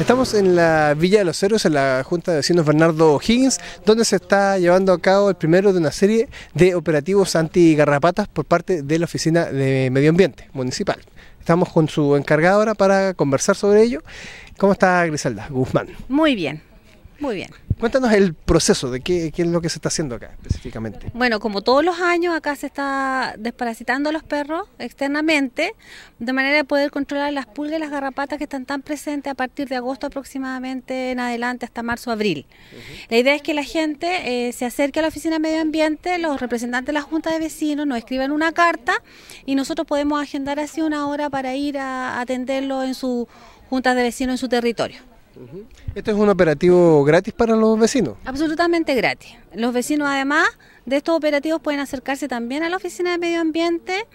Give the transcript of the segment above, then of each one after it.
Estamos en la Villa de los Héroes, en la Junta de Vecinos Bernardo Higgins, donde se está llevando a cabo el primero de una serie de operativos anti-garrapatas por parte de la Oficina de Medio Ambiente Municipal. Estamos con su encargadora para conversar sobre ello. ¿Cómo está Griselda Guzmán? Muy bien, muy bien. Cuéntanos el proceso de qué, es lo que se está haciendo acá específicamente. Bueno, como todos los años acá se está desparasitando los perros externamente, de manera de poder controlar las pulgas y las garrapatas que están tan presentes a partir de agosto aproximadamente en adelante hasta marzo-abril. La idea es que la gente eh, se acerque a la Oficina de Medio Ambiente, los representantes de la Junta de Vecinos nos escriban una carta y nosotros podemos agendar así una hora para ir a atenderlo en su Junta de vecinos en su territorio. ¿Esto es un operativo gratis para los vecinos? Absolutamente gratis. Los vecinos, además de estos operativos, pueden acercarse también a la Oficina de Medio Ambiente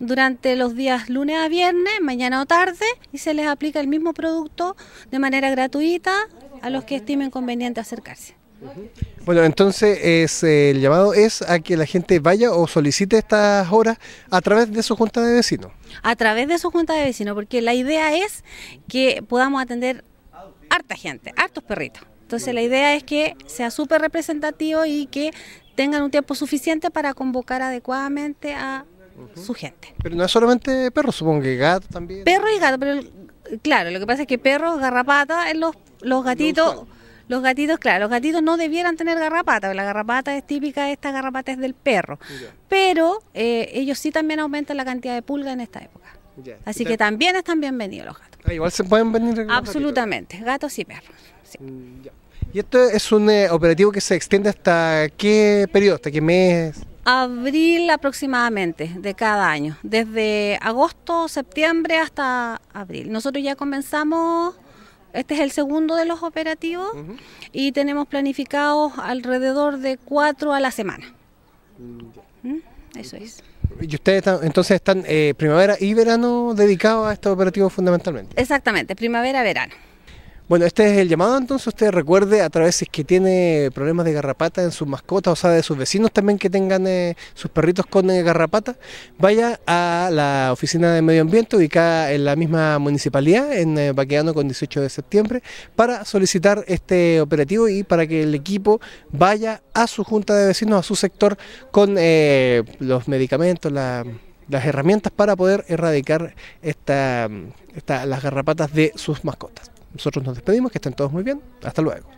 durante los días lunes a viernes, mañana o tarde, y se les aplica el mismo producto de manera gratuita a los que estimen conveniente acercarse. Bueno, entonces es, eh, el llamado es a que la gente vaya o solicite estas horas a través de su junta de vecinos. A través de su junta de vecinos, porque la idea es que podamos atender harta gente, hartos perritos. Entonces la idea es que sea súper representativo y que tengan un tiempo suficiente para convocar adecuadamente a su gente. Pero no es solamente perros, supongo que gatos también. Perros y gatos, pero claro, lo que pasa es que perros, garrapata, eh, los, los gatitos... Los gatitos, claro, los gatitos no debieran tener garrapata, la garrapata es típica, esta garrapata es del perro, pero eh, ellos sí también aumentan la cantidad de pulga en esta época. Así que también están bienvenidos los gatos. Ah, igual se pueden venir. Absolutamente, gatos y perros. Mm, ¿Y esto es un eh, operativo que se extiende hasta qué periodo, hasta qué mes? Abril aproximadamente de cada año, desde agosto, septiembre hasta abril. Nosotros ya comenzamos, este es el segundo de los operativos y tenemos planificados alrededor de cuatro a la semana. Mm, ¿Mm? Eso es y ustedes entonces están eh, primavera y verano dedicados a estos operativos fundamentalmente. Exactamente, primavera-verano. Bueno, este es el llamado, entonces usted recuerde a través si que tiene problemas de garrapata en sus mascotas, o sea, de sus vecinos también que tengan eh, sus perritos con eh, garrapata, vaya a la oficina de medio ambiente ubicada en la misma municipalidad, en eh, Baqueano con 18 de septiembre, para solicitar este operativo y para que el equipo vaya a su junta de vecinos, a su sector, con los medicamentos, las herramientas para poder erradicar esta, las garrapatas de sus mascotas. Nosotros nos despedimos, que estén todos muy bien. Hasta luego.